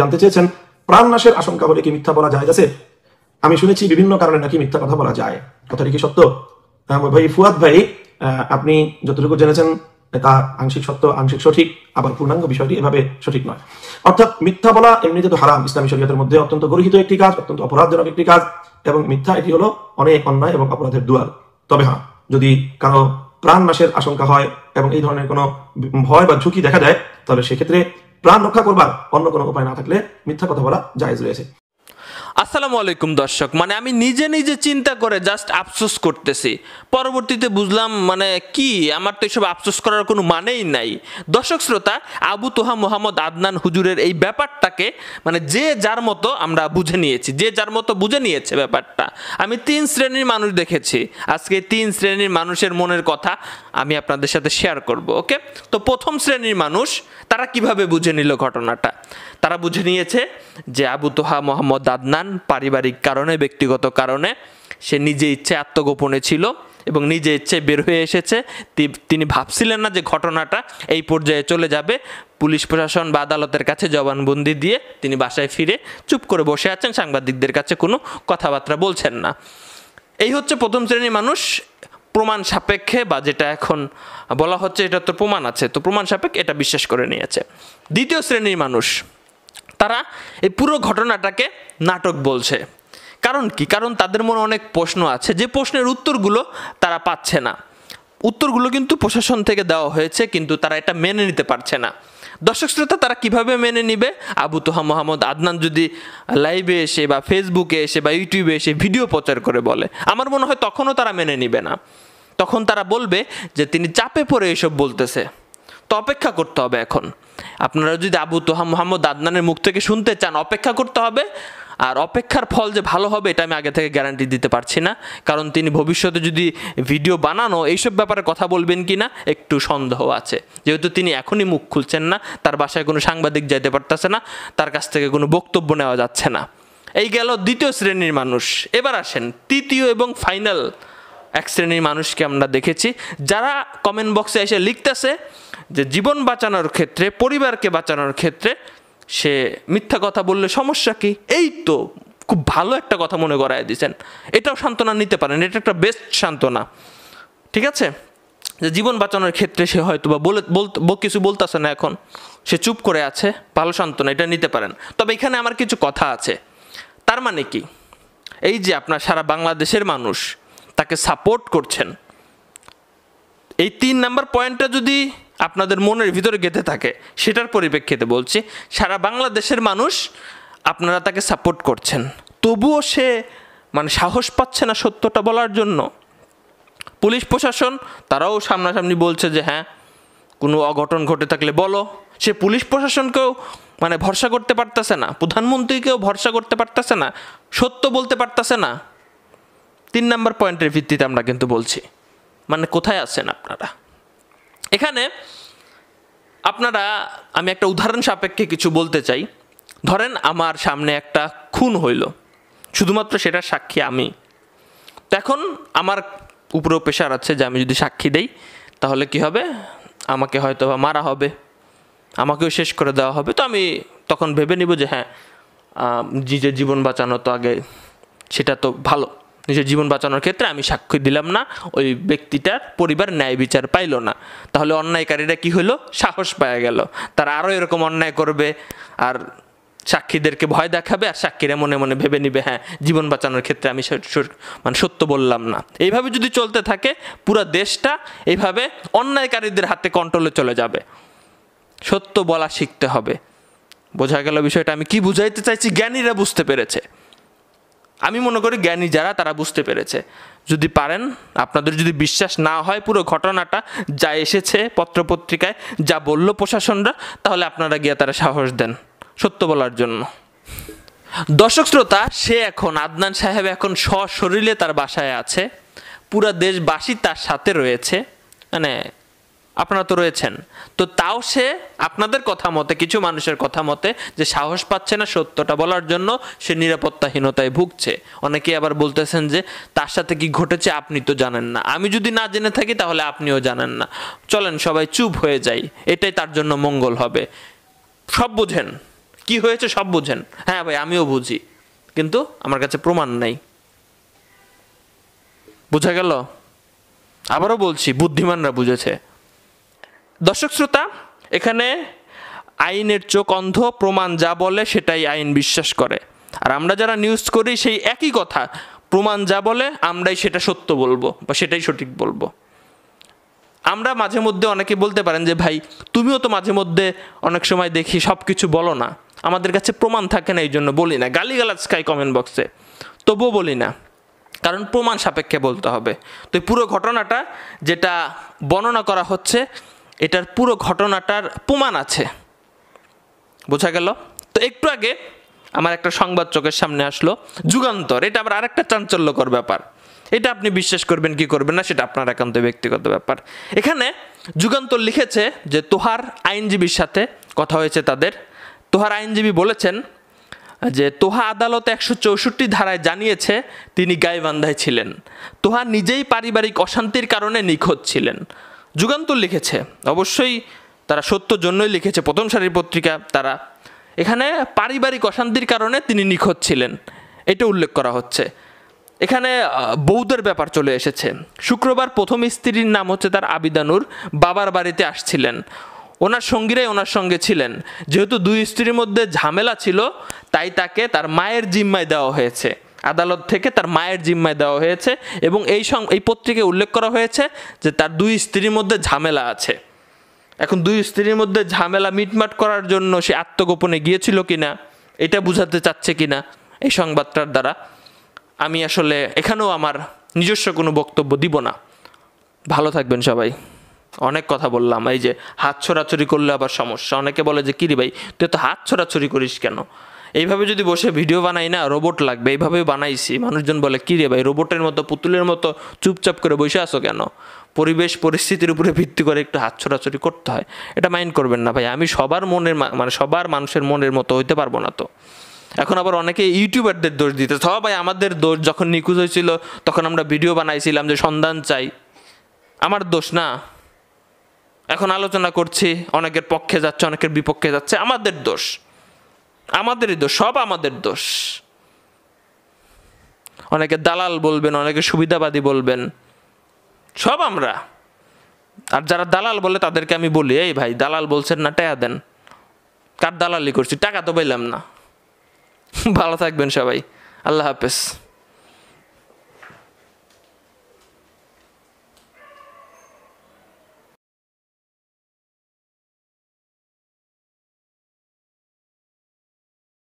জানতে চেয়েছেন প্রাণ নাশের আশঙ্কা হলে কি মিথ্যা বলা যায় আছে আমি শুনেছি বিভিন্ন কারণে নাকি মিথ্যা কথা বলা যায় কথাটি কি সত্য ভাই ফুয়াদ ভাই আপনি যতটুকু জেনেছেন তা আংশিক সত্য আংশিক সঠিক আবার পূর্ণাঙ্গ বিষয়টি এভাবে সঠিক নয় অর্থাৎ মিথ্যা বলা এমনিতে তো হারাম ইসলামী শরীয়তের মধ্যে অত্যন্ত গরহিত একটি কাজ অত্যন্ত অপরাধজনক একটি কাজ এবং মিথ্যা এটি হলো অনেক অন্যায় এবং অপরাধের দুয়ার তবে হ্যাঁ যদি কারো প্রাণ নাশের আশঙ্কা হয় এবং এই ধরনের কোনো ভয় বা ঝুঁকি দেখা যায় তাহলে সেক্ষেত্রে প্রাণ রক্ষা করবার অন্য কোনো উপায় না থাকলে মিথ্যা কথা বলা জায়েজ রয়েছে আসসালামু আলাইকুম দর্শক মানে আমি নিজে নিজে চিন্তা করে জাস্ট আফসোস করতেছি পরবর্তীতে বুঝলাম মানে কি আমার তো এসব আফসোস করার কোনো মানেই নাই দর্শক শ্রোতা আবু তোহা মোহাম্মদ আদনান হুজুরের এই ব্যাপারটাকে মানে যে যার মতো আমরা বুঝে নিয়েছি যে যার মতো বুঝে নিয়েছে ব্যাপারটা আমি তিন শ্রেণীর মানুষ দেখেছি আজকে তিন শ্রেণীর মানুষের মনের কথা আমি আপনাদের সাথে শেয়ার করব ওকে তো প্রথম শ্রেণীর মানুষ তারা কিভাবে বুঝে নিল ঘটনাটা তারা বুঝে নিয়েছে যে আবু তোহা মোহাম্মদ আদনান পারিবারিক কারণে ব্যক্তিগত কারণে সে নিজে ইচ্ছে আত্মগোপনে ছিল এবং নিজে ইচ্ছে বের হয়ে এসেছে তিনি ভাবছিলেন না যে ঘটনাটা এই পর্যায়ে চলে যাবে পুলিশ প্রশাসন বা আদালতের কাছে জবানবন্দি দিয়ে তিনি বাসায় ফিরে চুপ করে বসে আছেন সাংবাদিকদের কাছে কোনো কথাবার্তা বলছেন না এই হচ্ছে প্রথম শ্রেণীর মানুষ প্রমাণ সাপেক্ষে বা যেটা এখন বলা হচ্ছে এটা তো প্রমাণ আছে তো প্রমাণ সাপেক্ষে এটা বিশ্বাস করে নিয়েছে দ্বিতীয় শ্রেণীর মানুষ তারা এই পুরো ঘটনাটাকে নাটক বলছে কারণ কি কারণ তাদের মনে অনেক প্রশ্ন আছে যে প্রশ্নের উত্তরগুলো তারা পাচ্ছে না উত্তরগুলো কিন্তু প্রশাসন থেকে দেওয়া হয়েছে কিন্তু তারা এটা মেনে নিতে পারছে না দর্শক শ্রোতা তারা কিভাবে মেনে নিবে আবু তোহা মোহাম্মদ আদনান যদি লাইভে এসে বা ফেসবুকে এসে বা ইউটিউবে এসে ভিডিও প্রচার করে বলে আমার মনে হয় তখনও তারা মেনে নিবে না তখন তারা বলবে যে তিনি চাপে পড়ে এসব বলতেছে তো অপেক্ষা করতে হবে এখন আপনারা যদি আবু তোহা মোহাম্মদ আদনানের মুখ থেকে শুনতে চান অপেক্ষা করতে হবে আর অপেক্ষার ফল যে ভালো হবে এটা আমি আগে থেকে গ্যারান্টি দিতে পারছি না কারণ তিনি ভবিষ্যতে যদি ভিডিও বানানো এইসব ব্যাপারে কথা বলবেন কি না একটু সন্দেহ আছে যেহেতু তিনি এখনই মুখ খুলছেন না তার বাসায় কোনো সাংবাদিক যাইতে পারতেছে না তার কাছ থেকে কোনো বক্তব্য নেওয়া যাচ্ছে না এই গেল দ্বিতীয় শ্রেণীর মানুষ এবার আসেন তৃতীয় এবং ফাইনাল এক শ্রেণীর মানুষকে আমরা দেখেছি যারা কমেন্ট বক্সে এসে লিখতেছে যে জীবন বাঁচানোর ক্ষেত্রে পরিবারকে বাঁচানোর ক্ষেত্রে সে মিথ্যা কথা বললে সমস্যা কি এই তো খুব ভালো একটা কথা মনে করায় দিয়েছেন এটাও সান্ত্বনা নিতে পারেন এটা একটা বেস্ট সান্ত্বনা ঠিক আছে যে জীবন বাঁচানোর ক্ষেত্রে সে হয়তো বা বলে কিছু বলতেছে না এখন সে চুপ করে আছে ভালো সান্ত্বনা এটা নিতে পারেন তবে এখানে আমার কিছু কথা আছে তার মানে কি এই যে আপনার সারা বাংলাদেশের মানুষ তাকে সাপোর্ট করছেন এই তিন নাম্বার পয়েন্টটা যদি আপনাদের মনের ভিতরে গেঁথে থাকে সেটার পরিপ্রেক্ষিতে বলছি সারা বাংলাদেশের মানুষ আপনারা তাকে সাপোর্ট করছেন তবুও সে মানে সাহস পাচ্ছে না সত্যটা বলার জন্য পুলিশ প্রশাসন তারাও সামনাসামনি বলছে যে হ্যাঁ কোনো অঘটন ঘটে থাকলে বলো সে পুলিশ প্রশাসনকেও মানে ভরসা করতে পারতেছে না প্রধানমন্ত্রীকেও ভরসা করতে পারতেছে না সত্য বলতে পারতেছে না তিন নম্বর পয়েন্টের ভিত্তিতে আমরা কিন্তু বলছি মানে কোথায় আছেন আপনারা এখানে আপনারা আমি একটা উদাহরণ সাপেক্ষে কিছু বলতে চাই ধরেন আমার সামনে একটা খুন হইল শুধুমাত্র সেটা সাক্ষী আমি তো এখন আমার উপরেও পেশার আছে যে আমি যদি সাক্ষী দেই তাহলে কি হবে আমাকে হয়তো মারা হবে আমাকেও শেষ করে দেওয়া হবে তো আমি তখন ভেবে নিব যে হ্যাঁ নিজের জীবন বাঁচানো তো আগে সেটা তো ভালো নিজের জীবন বাঁচানোর ক্ষেত্রে আমি সাক্ষী দিলাম না ওই ব্যক্তিটার পরিবার ন্যায় বিচার পাইল না তাহলে অন্যায়কারীরা কি হলো সাহস পাওয়া গেল তারা আরও এরকম অন্যায় করবে আর সাক্ষীদেরকে ভয় দেখাবে আর সাক্ষীরা মনে মনে ভেবে নিবে হ্যাঁ জীবন বাঁচানোর ক্ষেত্রে আমি মানে সত্য বললাম না এইভাবে যদি চলতে থাকে পুরো দেশটা এইভাবে অন্যায়কারীদের হাতে কন্ট্রোলে চলে যাবে সত্য বলা শিখতে হবে বোঝা গেল বিষয়টা আমি কি বুঝাইতে চাইছি জ্ঞানীরা বুঝতে পেরেছে আমি মনে করি জ্ঞানী যারা তারা বুঝতে পেরেছে যদি পারেন আপনাদের যদি বিশ্বাস না হয় পুরো ঘটনাটা যা এসেছে পত্রপত্রিকায় যা বলল প্রশাসনরা তাহলে আপনারা গিয়ে তারা সাহস দেন সত্য বলার জন্য দর্শক শ্রোতা সে এখন আদনান সাহেব এখন সশরীরে তার বাসায় আছে পুরা দেশবাসী তার সাথে রয়েছে মানে আপনারা তো রয়েছেন তো তাও সে আপনাদের কথা মতে কিছু মানুষের কথা মতে যে সাহস পাচ্ছে না সত্যটা বলার জন্য সে নিরাপত্তাহীনতায় ভুগছে অনেকে আবার বলতেছেন যে তার সাথে কি ঘটেছে আপনি তো জানেন না আমি যদি না জেনে থাকি তাহলে আপনিও জানেন না চলেন সবাই চুপ হয়ে যাই এটাই তার জন্য মঙ্গল হবে সব বুঝেন কি হয়েছে সব বুঝেন হ্যাঁ ভাই আমিও বুঝি কিন্তু আমার কাছে প্রমাণ নাই বোঝা গেল আবারও বলছি বুদ্ধিমানরা বুঝেছে দর্শক শ্রোতা এখানে আইনের চোখ অন্ধ প্রমাণ যা বলে সেটাই আইন বিশ্বাস করে আর আমরা যারা নিউজ করি সেই একই কথা প্রমাণ যা বলে আমরাই সেটা সত্য বলবো বা সেটাই সঠিক বলবো আমরা মাঝে মধ্যে অনেকে বলতে পারেন যে ভাই তুমিও তো মাঝে মধ্যে অনেক সময় দেখি সব কিছু বলো না আমাদের কাছে প্রমাণ থাকে না এই জন্য বলি না গালিগালাজ খাই কমেন্ট বক্সে তবুও বলি না কারণ প্রমাণ সাপেক্ষে বলতে হবে তো পুরো ঘটনাটা যেটা বর্ণনা করা হচ্ছে এটার পুরো ঘটনাটার প্রমাণ আছে বোঝা গেল তো একটু আগে আমার একটা সংবাদ চোখের সামনে আসলো যুগান্তর এটা আবার আরেকটা চাঞ্চল্যকর ব্যাপার এটা আপনি বিশ্বাস করবেন কি করবেন না সেটা আপনার একান্ত ব্যক্তিগত ব্যাপার এখানে যুগান্তর লিখেছে যে তোহার আইনজীবীর সাথে কথা হয়েছে তাদের তোহার আইনজীবী বলেছেন যে তোহা আদালতে একশো চৌষট্টি ধারায় জানিয়েছে তিনি গাইবান্ধায় ছিলেন তোহা নিজেই পারিবারিক অশান্তির কারণে নিখোঁজ ছিলেন যুগান্তর লিখেছে অবশ্যই তারা সত্যর জন্যই লিখেছে প্রথম সারির পত্রিকা তারা এখানে পারিবারিক অশান্তির কারণে তিনি নিখোঁজ ছিলেন এটা উল্লেখ করা হচ্ছে এখানে বৌদ্ধের ব্যাপার চলে এসেছে শুক্রবার প্রথম স্ত্রীর নাম হচ্ছে তার আবিদানুর বাবার বাড়িতে আসছিলেন ওনার সঙ্গীরাই ওনার সঙ্গে ছিলেন যেহেতু দুই স্ত্রীর মধ্যে ঝামেলা ছিল তাই তাকে তার মায়ের জিম্মায় দেওয়া হয়েছে আদালত থেকে তার মায়ের জিম্মায় দেওয়া হয়েছে এবং এই সং এই পত্রিকায় উল্লেখ করা হয়েছে যে তার দুই স্ত্রীর মধ্যে ঝামেলা আছে এখন দুই স্ত্রীর মধ্যে ঝামেলা মিটমাট করার জন্য সে আত্মগোপনে গিয়েছিল কিনা এটা বুঝাতে চাচ্ছে কিনা এই সংবাদটার দ্বারা আমি আসলে এখানেও আমার নিজস্ব কোনো বক্তব্য দিব না ভালো থাকবেন সবাই অনেক কথা বললাম এই যে হাত ছোড়াছড়ি করলে আবার সমস্যা অনেকে বলে যে কিরি ভাই তুই তো হাত ছোড়াছড়ি করিস কেন এইভাবে যদি বসে ভিডিও বানাই না রোবট লাগবে এইভাবে বানাইছি মানুষজন বলে কী রে ভাই রোবটের মতো পুতুলের মতো চুপচাপ করে বসে আসো কেন পরিবেশ পরিস্থিতির উপরে ভিত্তি করে একটু হাত ছোড়াছড়ি করতে হয় এটা মাইন্ড করবেন না ভাই আমি সবার মনের মানে সবার মানুষের মনের মতো হইতে পারবো না তো এখন আবার অনেকে ইউটিউবারদের দোষ দিতে ভাই আমাদের দোষ যখন নিখোঁজ হয়েছিল তখন আমরা ভিডিও বানাইছিলাম যে সন্ধান চাই আমার দোষ না এখন আলোচনা করছি অনেকের পক্ষে যাচ্ছে অনেকের বিপক্ষে যাচ্ছে আমাদের দোষ আমাদেরই দোষ সব আমাদের দোষ অনেকে দালাল বলবেন অনেকে সুবিধাবাদী বলবেন সব আমরা আর যারা দালাল বলে তাদেরকে আমি বলি এই ভাই দালাল বলছেন না টাকা দেন কার দালালি করছি টাকা তো পাইলাম না ভালো থাকবেন সবাই আল্লাহ হাফেজ